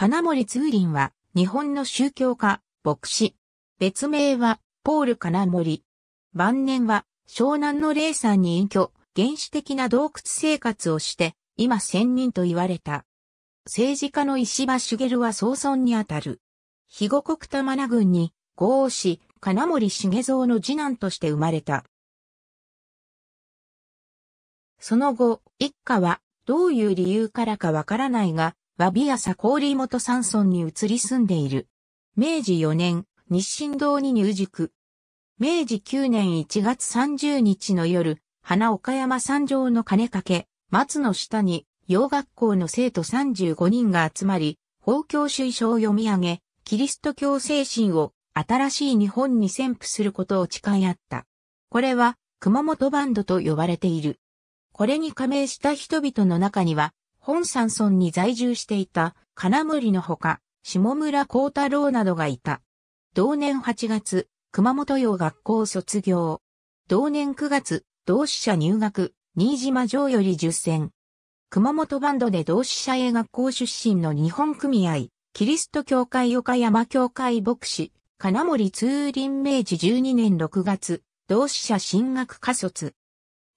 金森通林は、日本の宗教家、牧師。別名は、ポール金森。晩年は、湘南の霊山に隠居、原始的な洞窟生活をして、今仙人と言われた。政治家の石破茂は総尊にあたる。肥後国玉名郡に、豪王氏、金森茂蔵の次男として生まれた。その後、一家は、どういう理由からかわからないが、和美朝郡元山村に移り住んでいる。明治4年、日清堂に入塾。明治9年1月30日の夜、花岡山山上の金掛け、松の下に、洋学校の生徒35人が集まり、法教主書を読み上げ、キリスト教精神を新しい日本に宣布することを誓い合った。これは、熊本バンドと呼ばれている。これに加盟した人々の中には、本山村に在住していた金森のほか、下村光太郎などがいた。同年8月、熊本洋学校卒業。同年9月、同志社入学、新島城より受選。熊本バンドで同志社英学校出身の日本組合、キリスト教会岡山教会牧師、金森通林明治12年6月、同志社進学加卒。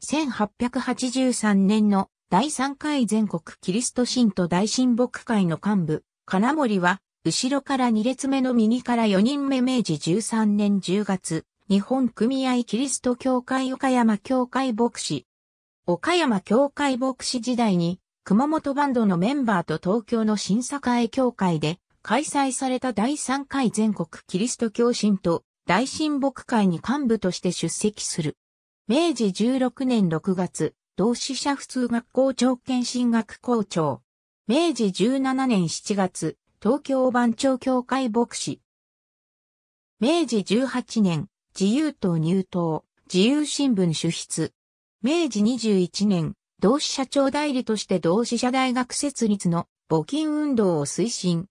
1883年の第3回全国キリスト神徒大神牧会の幹部、金森は、後ろから2列目の右から4人目明治13年10月、日本組合キリスト教会岡山教会牧師。岡山教会牧師時代に、熊本バンドのメンバーと東京の新栄教会で開催された第3回全国キリスト教神徒大神牧会に幹部として出席する。明治16年6月、同志社普通学校長兼進学校長。明治17年7月、東京番長協会牧師。明治18年、自由党入党、自由新聞主筆。明治21年、同志社長代理として同志社大学設立の募金運動を推進。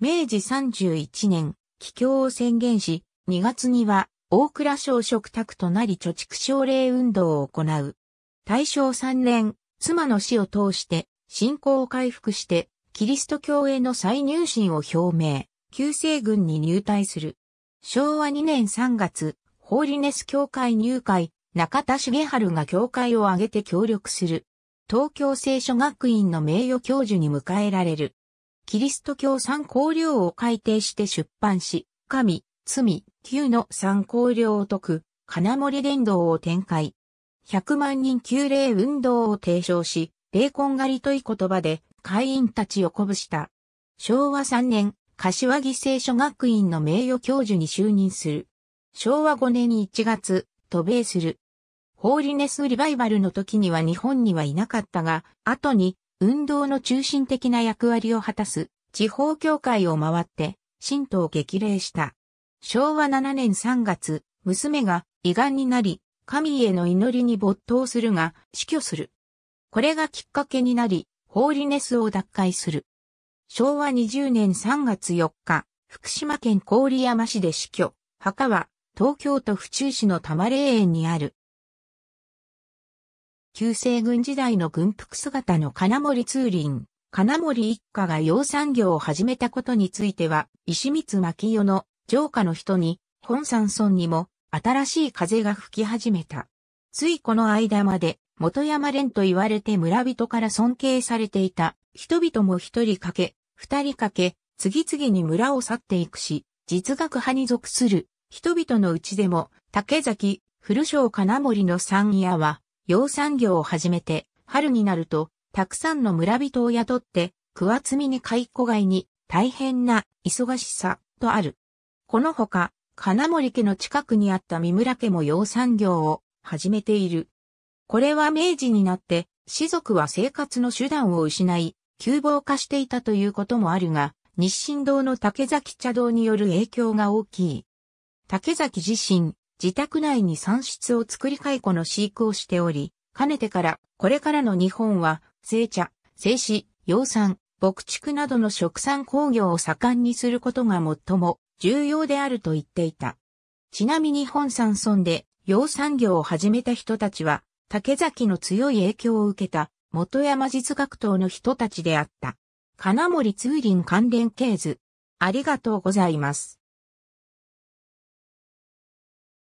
明治31年、帰郷を宣言し、2月には大蔵省食卓となり貯蓄奨励運動を行う。大正3年、妻の死を通して、信仰を回復して、キリスト教への再入信を表明、旧世軍に入隊する。昭和2年3月、ホーリネス教会入会、中田茂春が教会を挙げて協力する。東京聖書学院の名誉教授に迎えられる。キリスト教参考料を改定して出版し、神、罪、旧の参考料を解く、金森伝道を展開。100万人旧霊運動を提唱し、霊魂狩りという言葉で会員たちを鼓舞した。昭和3年、柏木聖書学院の名誉教授に就任する。昭和5年1月、渡米する。ホーリネスリバイバルの時には日本にはいなかったが、後に運動の中心的な役割を果たす地方教会を回って、神道を激励した。昭和7年3月、娘が胃がんになり、神への祈りに没頭するが、死去する。これがきっかけになり、ホーリネスを脱会する。昭和20年3月4日、福島県郡山市で死去。墓は、東京都府中市の玉霊園にある。旧西軍時代の軍服姿の金森通林、金森一家が養蚕業を始めたことについては、石光牧代の城下の人に、本山村にも、新しい風が吹き始めた。ついこの間まで、元山連と言われて村人から尊敬されていた、人々も一人かけ、二人かけ、次々に村を去っていくし、実学派に属する、人々のうちでも、竹崎、古章金森の三屋は、養産業を始めて、春になると、たくさんの村人を雇って、桑積い開古街に、大変な、忙しさ、とある。このほか、金森家の近くにあった三村家も養蚕業を始めている。これは明治になって、士族は生活の手段を失い、窮乏化していたということもあるが、日進堂の竹崎茶道による影響が大きい。竹崎自身、自宅内に産室を作り蚕の飼育をしており、かねてから、これからの日本は、生茶、生死、養蚕、牧畜などの食産工業を盛んにすることが最も重要であると言っていた。ちなみに本山村で養蚕業を始めた人たちは、竹崎の強い影響を受けた元山実学党の人たちであった。金森通林関連系図。ありがとうございます。